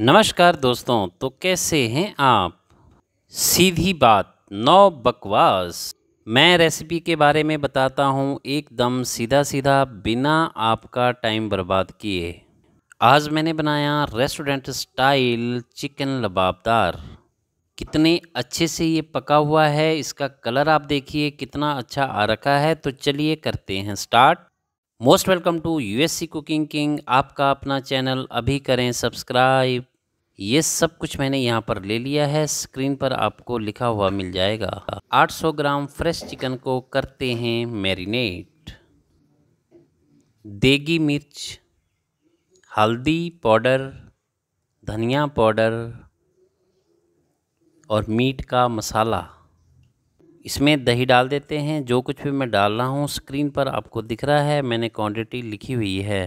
नमस्कार दोस्तों तो कैसे हैं आप सीधी बात नौ बकवास मैं रेसिपी के बारे में बताता हूं एकदम सीधा सीधा बिना आपका टाइम बर्बाद किए आज मैंने बनाया रेस्टोरेंट स्टाइल चिकन लबाबदार कितने अच्छे से ये पका हुआ है इसका कलर आप देखिए कितना अच्छा आ रखा है तो चलिए करते हैं start most welcome to USC cooking king आपका अपना चैनल अभी करें सब्सक्राइब ये सब कुछ मैंने यहाँ पर ले लिया है स्क्रीन पर आपको लिखा हुआ मिल जाएगा 800 ग्राम फ्रेश चिकन को करते हैं मैरिनेट देगी मिर्च हल्दी पाउडर धनिया पाउडर और मीट का मसाला इसमें दही डाल देते हैं जो कुछ भी मैं डाल रहा हूँ स्क्रीन पर आपको दिख रहा है मैंने क्वांटिटी लिखी हुई है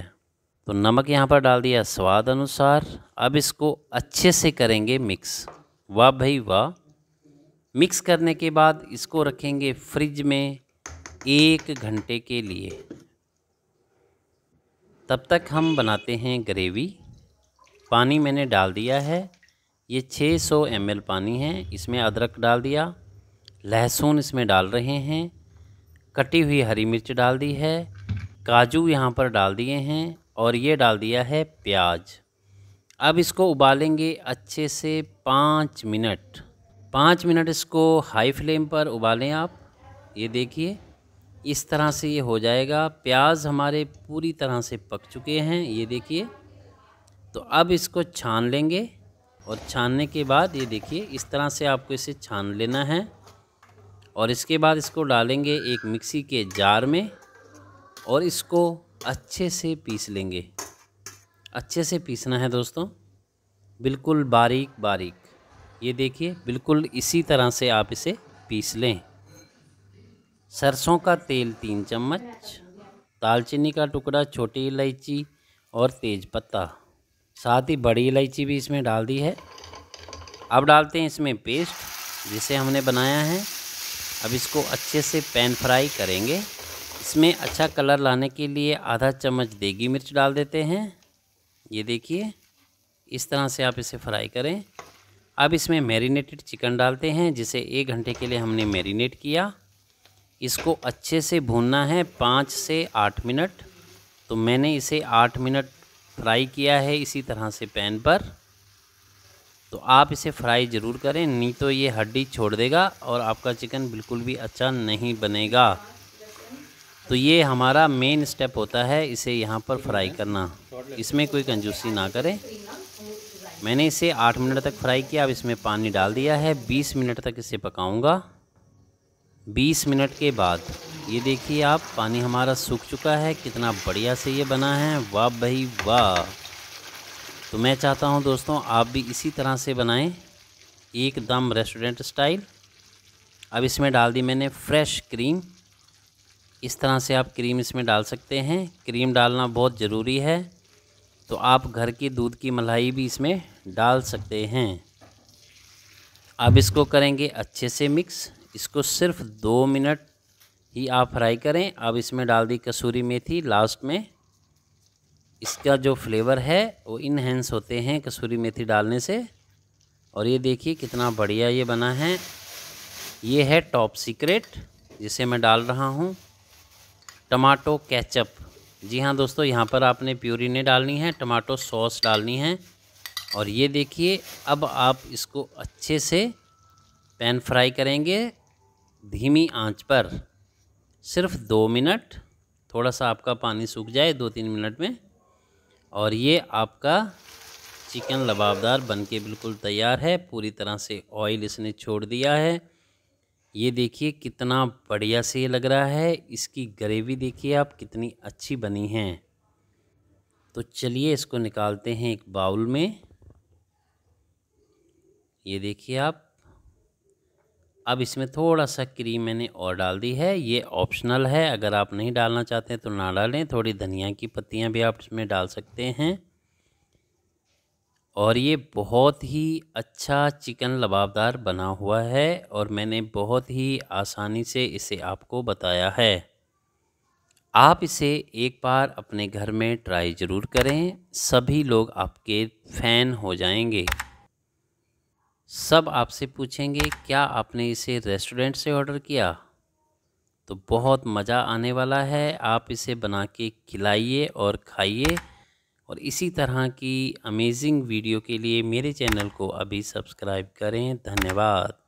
तो नमक यहाँ पर डाल दिया स्वाद अनुसार अब इसको अच्छे से करेंगे मिक्स वाह भाई वाह मिक्स करने के बाद इसको रखेंगे फ्रिज में एक घंटे के लिए तब तक हम बनाते हैं ग्रेवी पानी मैंने डाल दिया है ये 600 ml पानी है इसमें अदरक डाल दिया लहसुन इसमें डाल रहे हैं कटी हुई हरी मिर्च डाल दी है काजू यहाँ पर डाल दिए हैं और ये डाल दिया है प्याज अब इसको उबालेंगे अच्छे से पाँच मिनट पाँच मिनट इसको हाई फ्लेम पर उबालें आप ये देखिए इस तरह से ये हो जाएगा प्याज हमारे पूरी तरह से पक चुके हैं ये देखिए तो अब इसको छान लेंगे और छानने के बाद ये देखिए इस तरह से आपको इसे छान लेना है और इसके बाद इसको डालेंगे एक मिक्सी के जार में और इसको अच्छे से पीस लेंगे अच्छे से पीसना है दोस्तों बिल्कुल बारीक बारीक ये देखिए बिल्कुल इसी तरह से आप इसे पीस लें सरसों का तेल तीन चम्मच दालचीनी का टुकड़ा छोटी इलायची और तेज़पत्ता साथ ही बड़ी इलायची भी इसमें डाल दी है अब डालते हैं इसमें पेस्ट जिसे हमने बनाया है अब इसको अच्छे से पैन फ्राई करेंगे इसमें अच्छा कलर लाने के लिए आधा चम्मच देगी मिर्च डाल देते हैं ये देखिए इस तरह से आप इसे फ्राई करें अब इसमें मैरिनेटेड चिकन डालते हैं जिसे एक घंटे के लिए हमने मैरिनेट किया इसको अच्छे से भूनना है पाँच से आठ मिनट तो मैंने इसे आठ मिनट फ्राई किया है इसी तरह से पैन पर तो आप इसे फ्राई ज़रूर करें नहीं तो ये हड्डी छोड़ देगा और आपका चिकन बिल्कुल भी अच्छा नहीं बनेगा तो ये हमारा मेन स्टेप होता है इसे यहाँ पर फ्राई करना इसमें कोई कंजूसी ना करें मैंने इसे आठ मिनट तक फ्राई किया अब इसमें पानी डाल दिया है बीस मिनट तक इसे पकाऊंगा बीस मिनट के बाद ये देखिए आप पानी हमारा सूख चुका है कितना बढ़िया से ये बना है वाह भाई वाह तो मैं चाहता हूं दोस्तों आप भी इसी तरह से बनाएं एकदम रेस्टोरेंट स्टाइल अब इसमें डाल दी मैंने फ्रेश क्रीम इस तरह से आप क्रीम इसमें डाल सकते हैं क्रीम डालना बहुत ज़रूरी है तो आप घर की दूध की मलाई भी इसमें डाल सकते हैं अब इसको करेंगे अच्छे से मिक्स इसको सिर्फ दो मिनट ही आप फ्राई करें अब इसमें डाल दी कसूरी मेथी लास्ट में इसका जो फ्लेवर है वो इनहेंस होते हैं कसूरी मेथी डालने से और ये देखिए कितना बढ़िया ये बना है ये है टॉप सीक्रेट जिसे मैं डाल रहा हूँ टमाटो केचप जी हाँ दोस्तों यहाँ पर आपने प्यूरी नहीं डालनी है टमाटो सॉस डालनी है और ये देखिए अब आप इसको अच्छे से पैन फ्राई करेंगे धीमी आंच पर सिर्फ दो मिनट थोड़ा सा आपका पानी सूख जाए दो तीन मिनट में और ये आपका चिकन लबाबदार बनके बिल्कुल तैयार है पूरी तरह से ऑयल इसने छोड़ दिया है ये देखिए कितना बढ़िया से ये लग रहा है इसकी ग्रेवी देखिए आप कितनी अच्छी बनी है तो चलिए इसको निकालते हैं एक बाउल में ये देखिए आप अब इसमें थोड़ा सा क्रीम मैंने और डाल दी है ये ऑप्शनल है अगर आप नहीं डालना चाहते तो ना डालें थोड़ी धनिया की पत्तियाँ भी आप इसमें डाल सकते हैं और ये बहुत ही अच्छा चिकन लबाबदार बना हुआ है और मैंने बहुत ही आसानी से इसे आपको बताया है आप इसे एक बार अपने घर में ट्राई ज़रूर करें सभी लोग आपके फ़ैन हो जाएंगे सब आपसे पूछेंगे क्या आपने इसे रेस्टोरेंट से ऑर्डर किया तो बहुत मज़ा आने वाला है आप इसे बना के खिलाइए और खाइए और इसी तरह की अमेजिंग वीडियो के लिए मेरे चैनल को अभी सब्सक्राइब करें धन्यवाद